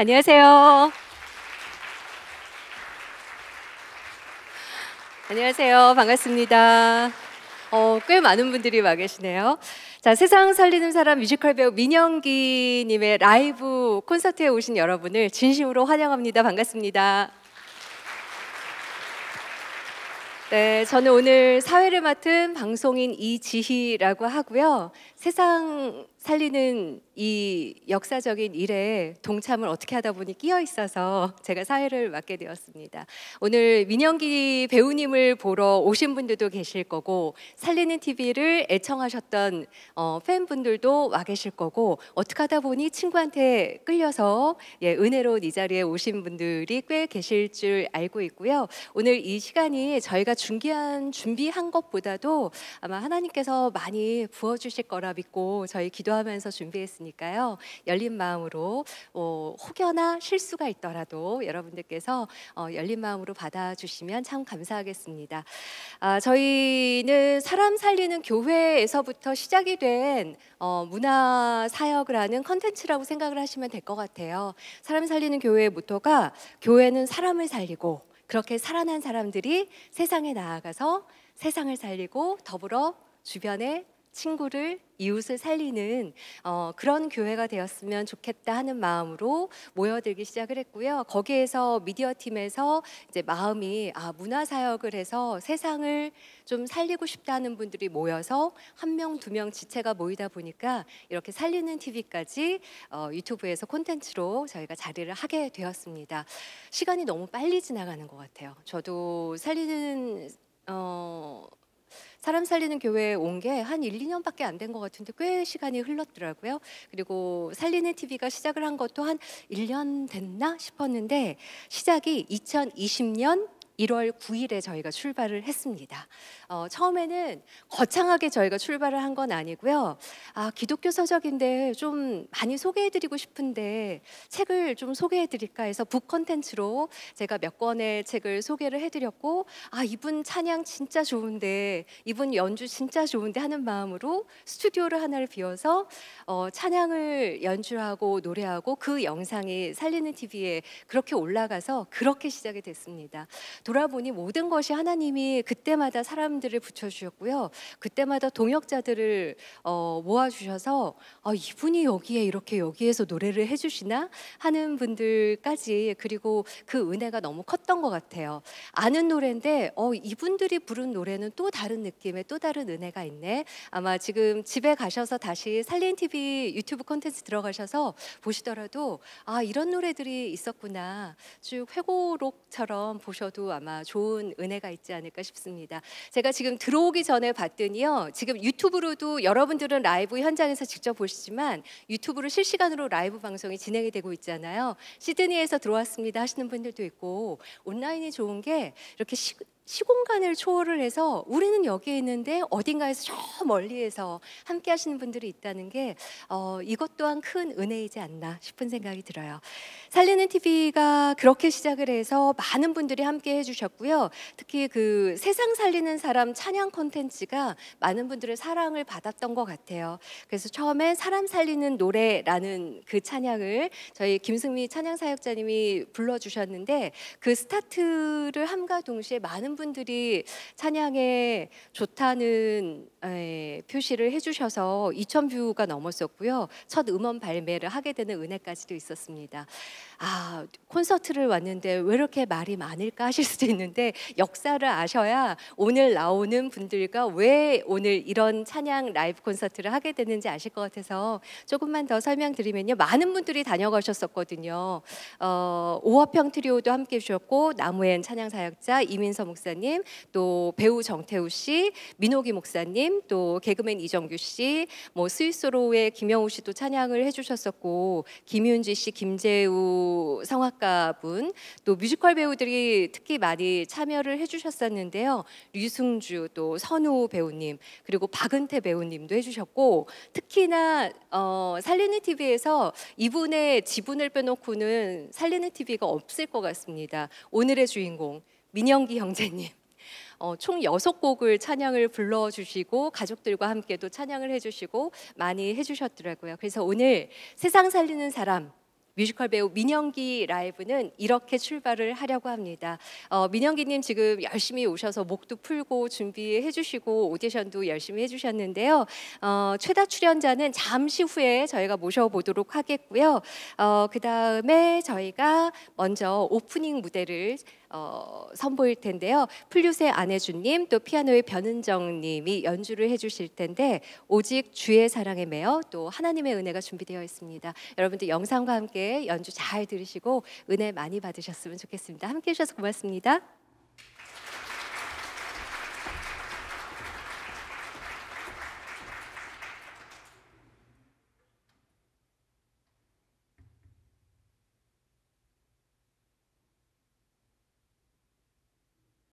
안녕하세요. 안녕하세요. 반갑습니다. 어, 꽤 많은 분들이 와 계시네요. 자, 세상 살리는 사람 뮤지컬 배우 민영기님의 라이브 콘서트에 오신 여러분을 진심으로 환영합니다. 반갑습니다. 네, 저는 오늘 사회를 맡은 방송인 이지희라고 하고요. 세상 살리는 이 역사적인 일에 동참을 어떻게 하다 보니 끼어 있어서 제가 사회를 맡게 되었습니다. 오늘 민영기 배우님을 보러 오신 분들도 계실 거고 살리는 TV를 애청하셨던 어, 팬분들도 와 계실 거고 어떻게 하다 보니 친구한테 끌려서 예, 은혜로이 네 자리에 오신 분들이 꽤 계실 줄 알고 있고요. 오늘 이 시간이 저희가 준비한 준비한 것보다도 아마 하나님께서 많이 부어 주실 거라 믿고 저희 기도하면서 준비했습니다. 있으니까요. 열린 마음으로 어, 혹여나 실수가 있더라도 여러분들께서 어, 열린 마음으로 받아주시면 참 감사하겠습니다. 아, 저희는 사람 살리는 교회에서부터 시작이 된 어, 문화 사역을 하는 컨텐츠라고 생각을 하시면 될 것 같아요. 사람 살리는 교회의 모토가 교회는 사람을 살리고 그렇게 살아난 사람들이 세상에 나아가서 세상을 살리고 더불어 주변에 친구를 이웃을 살리는 어, 그런 교회가 되었으면 좋겠다 하는 마음으로 모여들기 시작을 했고요. 거기에서 미디어 팀에서 이제 마음이 아 문화 사역을 해서 세상을 좀 살리고 싶다는 분들이 모여서 한 명 두 명 지체가 모이다 보니까 이렇게 살리는 TV까지 어, 유튜브에서 콘텐츠로 저희가 자리를 하게 되었습니다. 시간이 너무 빨리 지나가는 것 같아요. 저도 살리는 어, 사람 살리는 교회에 온 게 한 1, 2년밖에 안 된 것 같은데 꽤 시간이 흘렀더라고요. 그리고 살리는 TV가 시작을 한 것도 한 1년 됐나 싶었는데 시작이 2020년 1월 9일에 저희가 출발을 했습니다. 어, 처음에는 거창하게 저희가 출발을 한 건 아니고요. 아, 기독교 서적인데 좀 많이 소개해드리고 싶은데 책을 좀 소개해드릴까 해서 북 컨텐츠로 제가 몇 권의 책을 소개를 해드렸고 아, 이분 찬양 진짜 좋은데 이분 연주 진짜 좋은데 하는 마음으로 스튜디오를 하나를 비워서 어, 찬양을 연주하고 노래하고 그 영상이 살리는 TV에 그렇게 올라가서 그렇게 시작이 됐습니다. 돌아보니 모든 것이 하나님이 그때마다 사람들을 붙여주셨고요. 그때마다 동역자들을 어, 모아주셔서 아, 이분이 여기에 이렇게 여기에서 노래를 해주시나 하는 분들까지 그리고 그 은혜가 너무 컸던 것 같아요. 아는 노래인데 어, 이분들이 부른 노래는 또 다른 느낌의 또 다른 은혜가 있네. 아마 지금 집에 가셔서 다시 살린 TV 유튜브 콘텐츠 들어가셔서 보시더라도 아 이런 노래들이 있었구나 쭉 회고록처럼 보셔도 아마 좋은 은혜가 있지 않을까 싶습니다. 제가 지금 들어오기 전에 봤더니요. 지금 유튜브로도 여러분들은 라이브 현장에서 직접 보시지만 유튜브로 실시간으로 라이브 방송이 진행이 되고 있잖아요. 시드니에서 들어왔습니다 하시는 분들도 있고 온라인이 좋은 게 이렇게 시, 시공간을 초월을 해서 우리는 여기에 있는데 어딘가에서 저 멀리에서 함께 하시는 분들이 있다는 게 어, 이것 또한 큰 은혜이지 않나 싶은 생각이 들어요. 살리는 TV가 그렇게 시작을 해서 많은 분들이 함께 해주셨고요. 특히 그 세상 살리는 사람 찬양 콘텐츠가 많은 분들의 사랑을 받았던 것 같아요. 그래서 처음에 사람 살리는 노래라는 그 찬양을 저희 김승미 찬양 사역자님이 불러주셨는데 그 스타트를 함과 동시에 많은 분들이 찬양에 좋다는 에, 표시를 해주셔서 2,000 뷰가 넘었었고요. 첫 음원 발매를 하게 되는 은혜까지도 있었습니다. 아 콘서트를 왔는데 왜 이렇게 말이 많을까 하실 수도 있는데 역사를 아셔야 오늘 나오는 분들과 왜 오늘 이런 찬양 라이브 콘서트를 하게 되는지 아실 것 같아서 조금만 더 설명드리면요 많은 분들이 다녀가셨었거든요 어, 오화평 트리오도 함께 해주셨고 나무엔 찬양 사역자 이민서 목사님 또 배우 정태우 씨 민호기 목사님 또 개그맨 이정규 씨 뭐 스위스로의 김영우 씨도 찬양을 해주셨었고 김윤지 씨 김재우 성악가분 또 뮤지컬 배우들이 특히 많이 참여를 해주셨었는데요. 류승주 또 선우 배우님 그리고 박은태 배우님도 해주셨고 특히나 어, 살리는 TV에서 이분의 지분을 빼놓고는 살리는 TV가 없을 것 같습니다. 오늘의 주인공 민영기 형제님. 어, 총 여섯 곡을 찬양을 불러주시고 가족들과 함께도 찬양을 해주시고 많이 해주셨더라고요. 그래서 오늘 세상 살리는 사람 뮤지컬 배우 민영기 라이브는 이렇게 출발을 하려고 합니다. 어, 민영기님 지금 열심히 오셔서 목도 풀고 준비해 주시고 오디션도 열심히 해 주셨는데요. 어, 최다 출연자는 잠시 후에 저희가 모셔보도록 하겠고요. 어, 그 다음에 저희가 먼저 오프닝 무대를 어, 선보일 텐데요. 플루의 안혜주님 또 피아노의 변은정님이 연주를 해주실 텐데 오직 주의 사랑에 매어 또 하나님의 은혜가 준비되어 있습니다. 여러분들 영상과 함께 연주 잘 들으시고 은혜 많이 받으셨으면 좋겠습니다. 함께 해주셔서 고맙습니다.